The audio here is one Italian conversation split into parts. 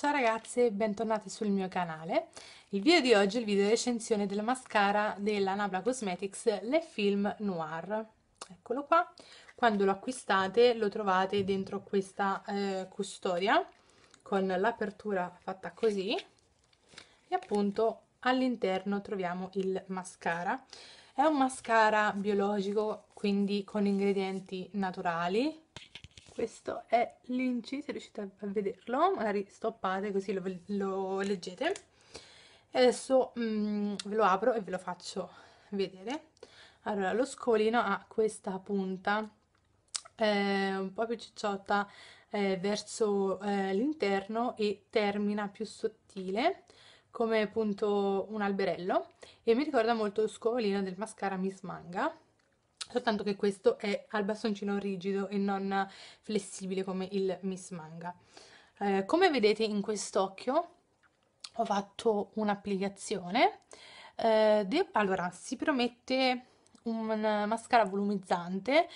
Ciao ragazze e bentornati sul mio canale. Il video di oggi è il video recensione del mascara della Nabla Cosmetics Le Film Noir. Eccolo qua. Quando lo acquistate lo trovate dentro questa eh, custodia con l'apertura fatta così e appunto all'interno troviamo il mascara. È un mascara biologico, quindi con ingredienti naturali, questo è se riuscite a vederlo, magari stoppate così lo, lo leggete. E adesso mm, ve lo apro e ve lo faccio vedere. Allora, lo scolino ha questa punta eh, un po' più cicciotta eh, verso eh, l'interno e termina più sottile come appunto un alberello e mi ricorda molto lo scovolino del mascara Miss Manga soltanto che questo è al bastoncino rigido e non flessibile come il Miss Manga. Eh, come vedete in quest'occhio ho fatto un'applicazione, eh, allora si promette un mascara volumizzante,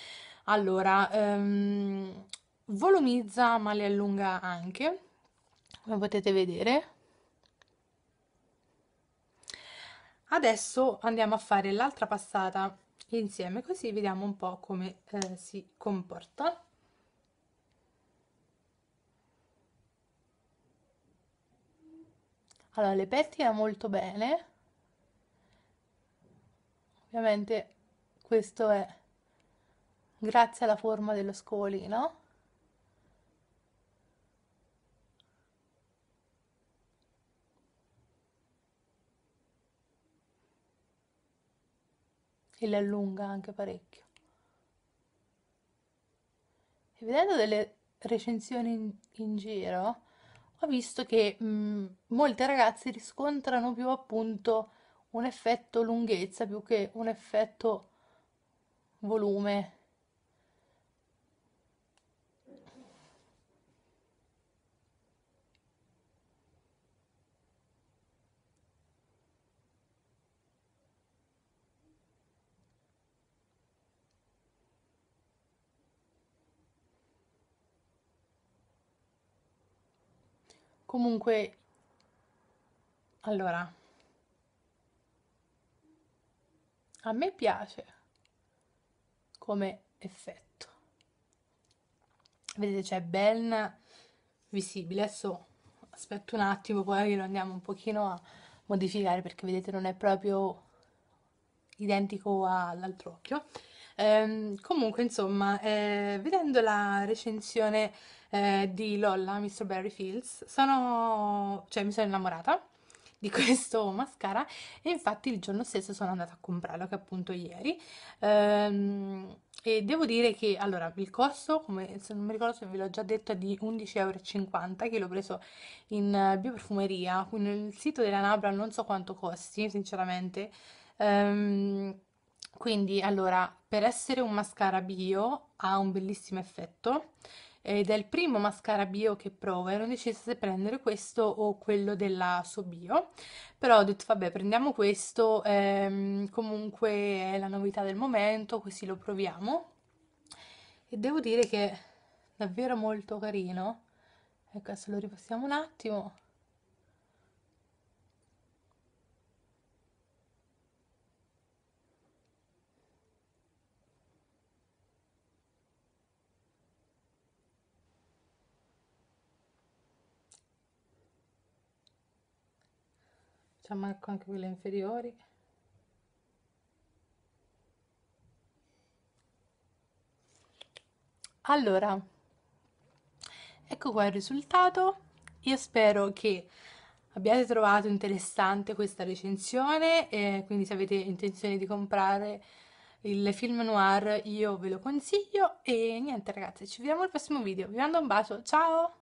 allora ehm, volumizza ma le allunga anche, come potete vedere. Adesso andiamo a fare l'altra passata insieme così vediamo un po' come eh, si comporta allora le pettina molto bene ovviamente questo è grazie alla forma dello scolino e le allunga anche parecchio. E vedendo delle recensioni in, in giro, ho visto che mh, mm, molte ragazze riscontrano più appunto un effetto lunghezza più che un effetto volume Comunque, allora, a me piace come effetto. Vedete, c'è ben visibile. Adesso aspetto un attimo, poi lo andiamo un pochino a modificare perché vedete non è proprio identico all'altro occhio. Ehm, comunque, insomma, eh, vedendo la recensione eh, di Lolla, Mr. Barry Fields, sono... Cioè, mi sono innamorata di questo mascara e infatti il giorno stesso sono andata a comprarlo, che appunto ieri. Ehm, e devo dire che, allora, il costo, come se non mi ricordo se ve l'ho già detto, è di 11,50€ che l'ho preso in eh, bioperfumeria, nel sito della Nabra non so quanto costi, sinceramente. Um, quindi, allora, per essere un mascara bio ha un bellissimo effetto ed è il primo mascara bio che provo, ero decisa se prendere questo o quello della Sobio, però ho detto vabbè prendiamo questo, ehm, comunque è la novità del momento, così lo proviamo. E devo dire che è davvero molto carino, ecco adesso lo ripassiamo un attimo, facciamo ecco anche quelle inferiori allora ecco qua il risultato io spero che abbiate trovato interessante questa recensione e quindi se avete intenzione di comprare il film noir io ve lo consiglio e niente ragazzi ci vediamo al prossimo video vi mando un bacio ciao